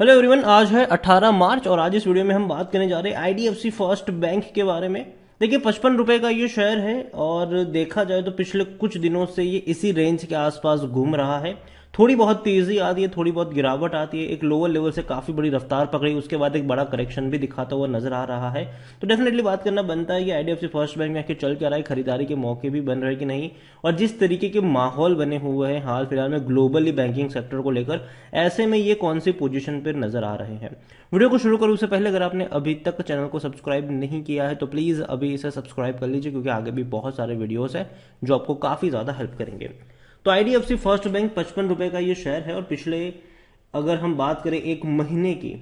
hello everyone आज है 18 मार्च और आज इस वीडियो में हम बात करने जा रहे हैं आईडीएफसी फर्स्ट बैंक के बारे में देखिए पचपन रुपए का ये शेयर है और देखा जाए तो पिछले कुछ दिनों से ये इसी रेंज के आसपास घूम रहा है थोड़ी बहुत तेज़ी आती है थोड़ी बहुत गिरावट आती है एक लोअर लेवल से काफ़ी बड़ी रफ्तार पकड़ी उसके बाद एक बड़ा करेक्शन भी दिखाता हुआ नजर आ रहा है तो डेफिनेटली बात करना बनता है कि आईडीएफसी फर्स्ट बैंक में आखिर चल क्या रहा है खरीदारी के मौके भी बन रहे कि नहीं और जिस तरीके के माहौल बने हुए हैं हाल फिलहाल में ग्लोबली बैंकिंग सेक्टर को लेकर ऐसे में ये कौन सी पोजिशन पर नजर आ रहे हैं वीडियो को शुरू करूं उससे पहले अगर आपने अभी तक चैनल को सब्सक्राइब नहीं किया है तो प्लीज़ अभी इसे सब्सक्राइब कर लीजिए क्योंकि आगे भी बहुत सारे वीडियोज़ हैं जो आपको काफ़ी ज़्यादा हेल्प करेंगे तो आईडीएफसी फर्स्ट बैंक पचपन रुपए का ये शेयर है और पिछले अगर हम बात करें एक महीने की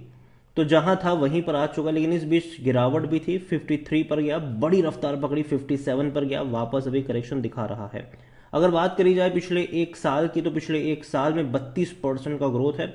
तो जहां था वहीं पर आ चुका लेकिन इस बीच गिरावट भी थी 53 पर गया बड़ी रफ्तार पकड़ी 57 पर गया वापस अभी करेक्शन दिखा रहा है अगर बात करी जाए पिछले एक साल की तो पिछले एक साल में 32 परसेंट का ग्रोथ है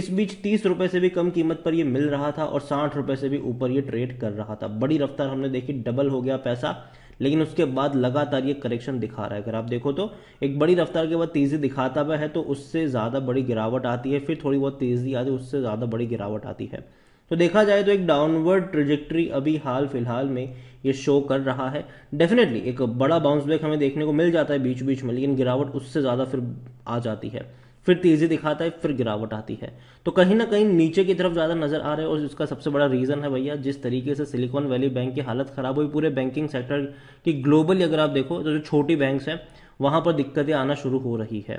इस बीच तीस रुपए से भी कम कीमत पर यह मिल रहा था और साठ रुपए से भी ऊपर ये ट्रेड कर रहा था बड़ी रफ्तार हमने देखी डबल हो गया पैसा लेकिन उसके बाद लगातार ये करेक्शन दिखा रहा है अगर आप देखो तो एक बड़ी रफ्तार के बाद तेज़ी दिखाता हुआ है तो उससे ज़्यादा बड़ी गिरावट आती है फिर थोड़ी बहुत तेज़ी आती है उससे ज़्यादा बड़ी गिरावट आती है तो देखा जाए तो एक डाउनवर्ड ट्रिजेक्ट्री अभी हाल फिलहाल में ये शो कर रहा है डेफिनेटली एक बड़ा बाउंस बैक हमें देखने को मिल जाता है बीच बीच में लेकिन गिरावट उससे ज़्यादा फिर आ जाती है फिर तेजी दिखाता है फिर गिरावट आती है तो कहीं ना कहीं नीचे की तरफ ज़्यादा नजर आ रहे हैं और इसका सबसे बड़ा रीज़न है भैया जिस तरीके से सिलिकॉन वैली बैंक की हालत ख़राब हुई पूरे बैंकिंग सेक्टर की ग्लोबली अगर आप देखो तो जो छोटी बैंक है वहां पर दिक्कतें आना शुरू हो रही है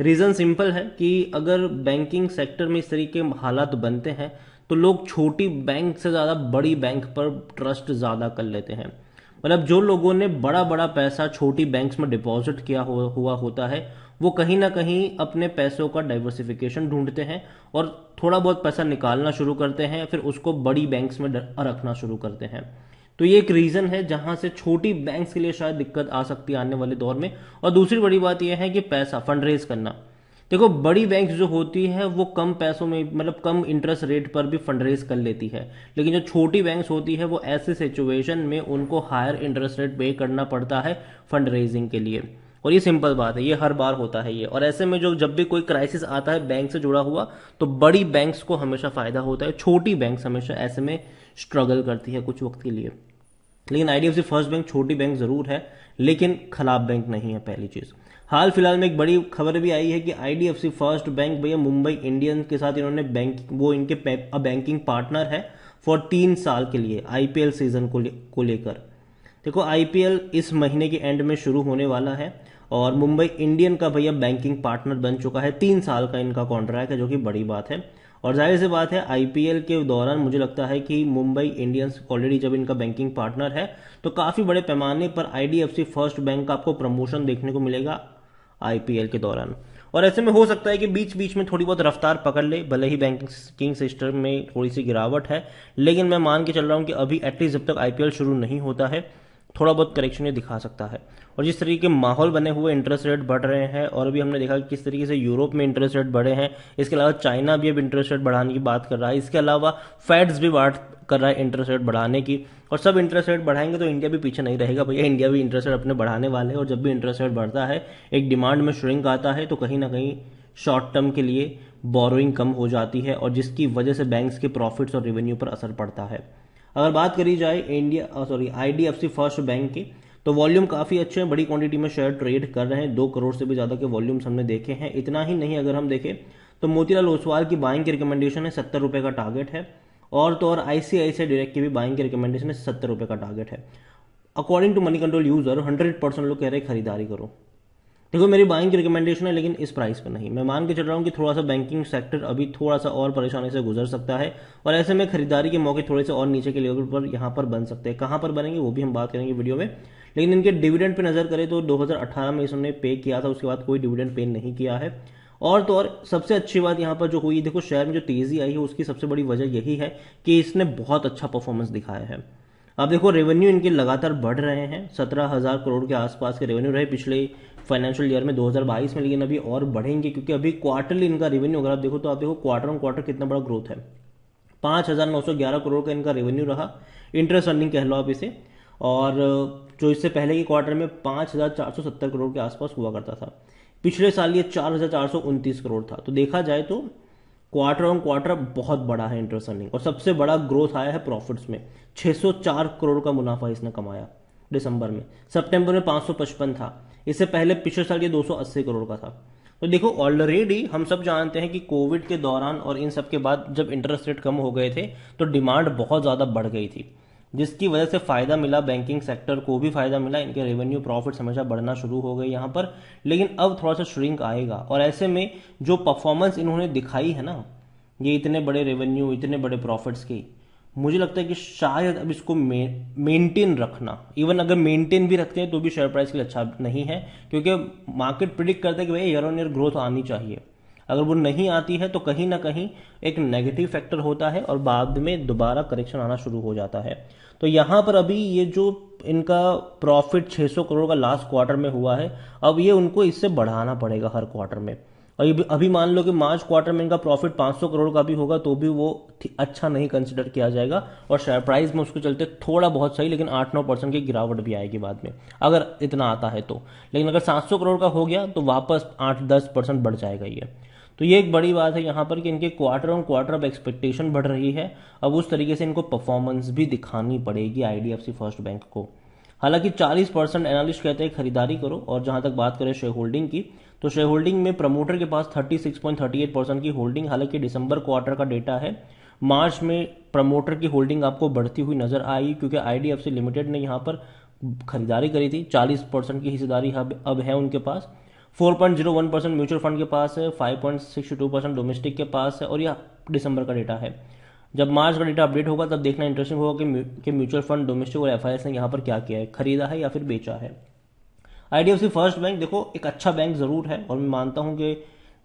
रीज़न सिंपल है कि अगर बैंकिंग सेक्टर में इस तरीके हालात बनते हैं तो लोग छोटी बैंक से ज़्यादा बड़ी बैंक पर ट्रस्ट ज़्यादा कर लेते हैं मतलब जो लोगों ने बड़ा बड़ा पैसा छोटी बैंक्स में डिपॉजिट किया हुआ होता है वो कहीं ना कहीं अपने पैसों का डाइवर्सिफिकेशन ढूंढते हैं और थोड़ा बहुत पैसा निकालना शुरू करते हैं फिर उसको बड़ी बैंक्स में रखना शुरू करते हैं तो ये एक रीज़न है जहां से छोटी बैंक के लिए शायद दिक्कत आ सकती है आने वाले दौर में और दूसरी बड़ी बात यह है कि पैसा फंड रेज करना देखो बड़ी बैंक जो होती है वो कम पैसों में मतलब कम इंटरेस्ट रेट पर भी फंड रेज कर लेती है लेकिन जो छोटी बैंक होती है वो ऐसे सिचुएशन में उनको हायर इंटरेस्ट रेट पे करना पड़ता है फंड रेजिंग के लिए और ये सिंपल बात है ये हर बार होता है ये और ऐसे में जो जब भी कोई क्राइसिस आता है बैंक से जुड़ा हुआ तो बड़ी बैंक्स को हमेशा फ़ायदा होता है छोटी बैंक हमेशा ऐसे में स्ट्रगल करती है कुछ वक्त के लिए लेकिन आईडीएफसी फर्स्ट बैंक छोटी बैंक ज़रूर है लेकिन खराब बैंक नहीं है पहली चीज़ हाल फिलहाल में एक बड़ी खबर भी आई है कि आईडीएफसी फर्स्ट बैंक भैया मुंबई इंडियन के साथ इन्होंने बैंक वो इनके बैंकिंग पार्टनर है फॉर तीन साल के लिए आईपीएल सीजन को लेकर देखो आईपीएल इस महीने के एंड में शुरू होने वाला है और मुंबई इंडियन का भैया बैंकिंग पार्टनर बन चुका है तीन साल का इनका कॉन्ट्रैक्ट है जो कि बड़ी बात है और जाहिर सी बात है आईपीएल के दौरान मुझे लगता है कि मुंबई इंडियंस ऑलरेडी जब इनका बैंकिंग पार्टनर है तो काफ़ी बड़े पैमाने पर आईडीएफसी फर्स्ट बैंक का आपको प्रमोशन देखने को मिलेगा आईपीएल के दौरान और ऐसे में हो सकता है कि बीच बीच में थोड़ी बहुत रफ्तार पकड़ ले भले ही बैंकिंग सिस्टम में थोड़ी सी गिरावट है लेकिन मैं मान के चल रहा हूँ कि अभी एटलीस्ट जब तक आईपीएल शुरू नहीं होता है थोड़ा बहुत करेक्शन ये दिखा सकता है और जिस तरीके के माहौल बने हुए इंटरेस्ट रेट बढ़ रहे हैं और अभी हमने देखा कि किस तरीके से यूरोप में इंटरेस्ट रेट बढ़े हैं इसके अलावा चाइना भी अब इंटरेस्ट रेट बढ़ाने की बात कर रहा है इसके अलावा फैड्स भी बात कर रहा है इंटरेस्ट रेट बढ़ाने की और सब इंटरेस्ट रेट बढ़ाएंगे तो इंडिया भी पीछे नहीं रहेगा भैया इंडिया भी इंटरेस्ट रेट अपने बढ़ाने वाले हैं और जब भी इंटरेस्ट रेट बढ़ता है एक डिमांड में श्रिंक आता है तो कहीं ना कहीं शॉर्ट टर्म के लिए बोरोइंग कम हो जाती है और जिसकी वजह से बैंक्स के प्रॉफिट्स और रेवेन्यू पर असर पड़ता है अगर बात करी जाए India sorry IDFC first bank की तो वॉल्यूम काफ़ी अच्छे हैं बड़ी क्वांटिटी में शेयर ट्रेड कर रहे हैं दो करोड़ से भी ज़्यादा के वॉल्यूम्स हमने देखे हैं इतना ही नहीं अगर हम देखें तो मोतीलाल ओसवाल की बाइंग की रिकमेंडेशन है सत्तर रुपये का टारगेट है और तो और आईसीआईसी डायरेक्ट की भी बाइंग की रिकमेंडेशन है सत्तर रुपए का टारगेट है according to money control user hundred percent लोग कह रहे हैं खरीदारी करो देखो मेरी बाइंग की रिकमेंडेशन है लेकिन इस प्राइस पर नहीं मैं मान के चल रहा हूँ कि थोड़ा सा बैंकिंग सेक्टर अभी थोड़ा सा और परेशानी से गुजर सकता है और ऐसे में खरीदारी के मौके थोड़े से और नीचे के लेवल पर यहाँ पर बन सकते हैं कहाँ पर बनेंगे वो भी हम बात करेंगे वीडियो में लेकिन इनके डिविडेंड पर नज़र करें तो दो में इसने पे किया था उसके बाद कोई डिविडेंड पे नहीं किया है और तो और सबसे अच्छी बात यहाँ पर जो हुई देखो शेयर में जो तेज़ी आई है उसकी सबसे बड़ी वजह यही है कि इसने बहुत अच्छा परफॉर्मेंस दिखाया है आप देखो रेवेन्यू इनके लगातार बढ़ रहे हैं सत्रह हज़ार करोड़ के आसपास के रेवेन्यू रहे पिछले फाइनेंशियल ईयर में 2022 में लेकिन अभी और बढ़ेंगे क्योंकि अभी क्वार्टरली इनका रेवेन्यू अगर आप देखो तो आप देखो क्वार्टर ऑन क्वार्टर कितना बड़ा ग्रोथ है पाँच हज़ार नौ सौ ग्यारह करोड़ का इनका रेवेन्यू रहा इंटरेस्ट अर्निंग कह लो आप इसे और जो इससे पहले के क्वार्टर में पाँच हज़ार चार सौ सत्तर करोड़ के आसपास हुआ करता था पिछले साल ये चार हज़ार चार सौ उनतीस करोड़ था तो देखा जाए तो क्वार्टर ऑन क्वार्टर बहुत बड़ा है इंटरेस्ट अर्निंग और सबसे बड़ा ग्रोथ आया है प्रॉफिट्स में 604 करोड़ का मुनाफा इसने कमाया दिसंबर में सितंबर में 555 था इससे पहले पिछले साल ये 280 करोड़ का था तो देखो ऑलरेडी हम सब जानते हैं कि कोविड के दौरान और इन सब के बाद जब इंटरेस्ट रेट कम हो गए थे तो डिमांड बहुत ज़्यादा बढ़ गई थी जिसकी वजह से फ़ायदा मिला बैंकिंग सेक्टर को भी फ़ायदा मिला इनके रेवेन्यू प्रॉफिट हमेशा बढ़ना शुरू हो गए यहाँ पर लेकिन अब थोड़ा सा श्रिंक आएगा और ऐसे में जो परफॉर्मेंस इन्होंने दिखाई है ना ये इतने बड़े रेवेन्यू इतने बड़े प्रॉफिट्स के मुझे लगता है कि शायद अब इसको मेंटेन रखना इवन अगर मेंटेन भी रखते हैं तो भी शेयर प्राइस के लिए अच्छा नहीं है क्योंकि मार्केट प्रिडिक्ट करता है कि भाई ईयर ऑन ईयर ग्रोथ आनी चाहिए अगर वो नहीं आती है तो कहीं ना कहीं एक नेगेटिव फैक्टर होता है और बाद में दोबारा करेक्शन आना शुरू हो जाता है तो यहां पर अभी ये जो इनका प्रॉफिट 600 करोड़ का लास्ट क्वार्टर में हुआ है अब ये उनको इससे बढ़ाना पड़ेगा हर क्वार्टर में और अभी मान लो कि मार्च क्वार्टर में इनका प्रॉफिट 500 करोड़ का भी होगा तो भी वो अच्छा नहीं कंसिडर किया जाएगा और शेयर प्राइस में उसके चलते थोड़ा बहुत सही लेकिन आठ नौ परसेंट की गिरावट भी आएगी बाद में अगर इतना आता है तो लेकिन अगर 700 करोड़ का हो गया तो वापस आठ दस परसेंट बढ़ जाएगा ये तो ये एक बड़ी बात है यहाँ पर कि इनके क्वार्टर ऑन क्वार्टर अब एक्सपेक्टेशन बढ़ रही है अब उस तरीके से इनको परफॉर्मेंस भी दिखानी पड़ेगी आईडीएफसी फर्स्ट बैंक को हालांकि 40 परसेंट एनालिस्ट कहते हैं खरीदारी करो और जहां तक बात करें शेयर होल्डिंग की तो शेयर होल्डिंग में प्रमोटर के पास 36.38 परसेंट की होल्डिंग हालांकि दिसंबर क्वार्टर का डेटा है मार्च में प्रमोटर की होल्डिंग आपको बढ़ती हुई नजर आई क्योंकि आईडीएफसी लिमिटेड ने यहाँ पर खरीदारी करी थी 40 परसेंट की हिस्सेदारी अब है उनके पास 4.01 परसेंट म्यूचुअल फंड के पास है 5.62 परसेंट डोमेस्टिक के पास है और यह दिसंबर का डेटा है जब मार्च का डेटा अपडेट होगा तब देखना इंटरेस्टिंग होगा कि म्यूचुअल फंड डोमेस्टिक और एफ ने यहाँ पर क्या किया है खरीदा है या फिर बेचा है आई फर्स्ट बैंक देखो एक अच्छा बैंक ज़रूर है और मैं मानता हूँ कि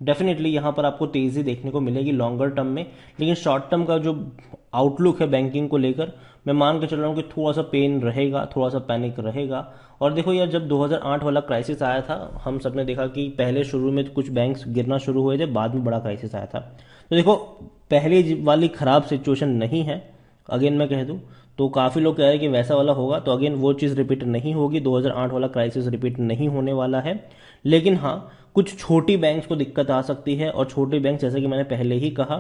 डेफिनेटली यहाँ पर आपको तेज़ी देखने को मिलेगी लॉन्गर टर्म में लेकिन शॉर्ट टर्म का जो आउटलुक है बैंकिंग को लेकर मैं मान के चल रहा हूँ कि थोड़ा सा पेन रहेगा थोड़ा सा पैनिक रहेगा और देखो यार जब 2008 वाला क्राइसिस आया था हम सब ने देखा कि पहले शुरू में कुछ बैंक्स गिरना शुरू हुए थे बाद में बड़ा क्राइसिस आया था तो देखो पहले वाली ख़राब सिचुएशन नहीं है अगेन मैं कह दूँ तो काफ़ी लोग कह रहे हैं कि वैसा वाला होगा तो अगेन वो चीज़ रिपीट नहीं होगी 2008 वाला क्राइसिस रिपीट नहीं होने वाला है लेकिन हाँ कुछ छोटी बैंक्स को दिक्कत आ सकती है और छोटे बैंक जैसे कि मैंने पहले ही कहा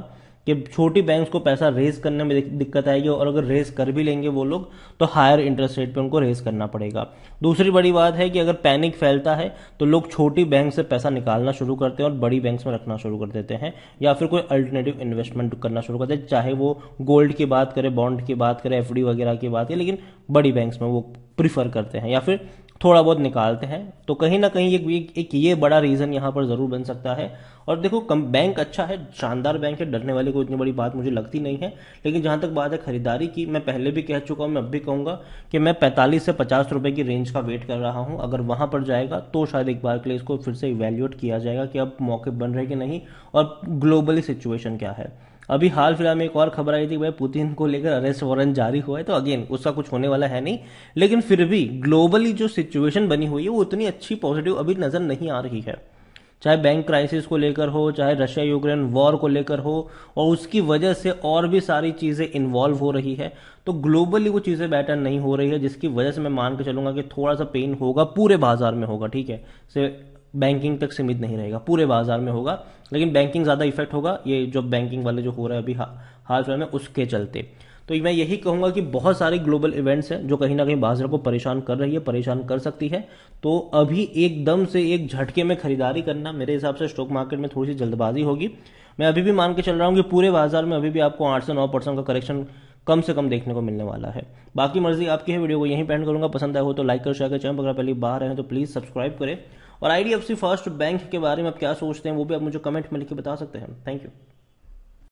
कि छोटी बैंक्स को पैसा रेज करने में दिक्कत आएगी और अगर रेज कर भी लेंगे वो लोग तो हायर इंटरेस्ट रेट पे उनको रेज करना पड़ेगा दूसरी बड़ी बात है कि अगर पैनिक फैलता है तो लोग छोटी बैंक से पैसा निकालना शुरू करते हैं और बड़ी बैंक्स में रखना शुरू कर देते हैं या फिर कोई अल्टरनेटिव इन्वेस्टमेंट करना शुरू करते हैं चाहे वो गोल्ड की बात करें बॉन्ड की बात करें एफ वगैरह की बात करें लेकिन बड़ी बैंक्स में वो प्रीफर करते हैं या फिर थोड़ा बहुत निकालते हैं तो कहीं ना कहीं एक एक ये बड़ा रीज़न यहाँ पर ज़रूर बन सकता है और देखो कम बैंक अच्छा है शानदार बैंक है डरने वाली कोई इतनी बड़ी बात मुझे लगती नहीं है लेकिन जहाँ तक बात है खरीदारी की मैं पहले भी कह चुका हूँ मैं अब भी कहूँगा कि मैं पैंतालीस से पचास रुपये की रेंज का वेट कर रहा हूँ अगर वहाँ पर जाएगा तो शायद एक बार के लिए इसको फिर से इवेल्यूएट किया जाएगा कि अब मौके बन रहे कि नहीं और ग्लोबली सिचुएशन क्या है अभी हाल फिलहाल में एक और खबर आई थी भाई पुतिन को लेकर अरेस्ट वारंट जारी हुआ है तो अगेन उसका कुछ होने वाला है नहीं लेकिन फिर भी ग्लोबली जो सिचुएशन बनी हुई है वो उतनी अच्छी पॉजिटिव अभी नज़र नहीं आ रही है चाहे बैंक क्राइसिस को लेकर हो चाहे रशिया यूक्रेन वॉर को लेकर हो और उसकी वजह से और भी सारी चीज़ें इन्वॉल्व हो रही है तो ग्लोबली वो चीज़ें बेटर नहीं हो रही है जिसकी वजह से मैं मान के चलूंगा कि थोड़ा सा पेन होगा पूरे बाजार में होगा ठीक है से बैंकिंग तक सीमित नहीं रहेगा पूरे बाजार में होगा लेकिन बैंकिंग ज़्यादा इफेक्ट होगा ये जो बैंकिंग वाले जो हो रहे हैं अभी हा, हाल फिलहाल में उसके चलते तो मैं यही कहूंगा कि बहुत सारे ग्लोबल इवेंट्स हैं जो कहीं ना कहीं बाजार को परेशान कर रही है परेशान कर सकती है तो अभी एकदम से एक झटके में खरीदारी करना मेरे हिसाब से स्टॉक मार्केट में थोड़ी सी जल्दबाजी होगी मैं अभी भी मान के चल रहा हूँ कि पूरे बाजार में अभी भी आपको आठ से नौ परसेंट का करेक्शन कम से कम देखने को मिलने वाला है बाकी मर्जी आपकी है वीडियो को यहीं पेंड करूंगा पसंद आए हो तो लाइक कर शेयर कर चैनल अगर पहली बार आए तो प्लीज़ सब्सक्राइब करें और आई फर्स्ट बैंक के बारे में आप क्या सोचते हैं वो भी आप मुझे कमेंट में लिख के बता सकते हैं थैंक यू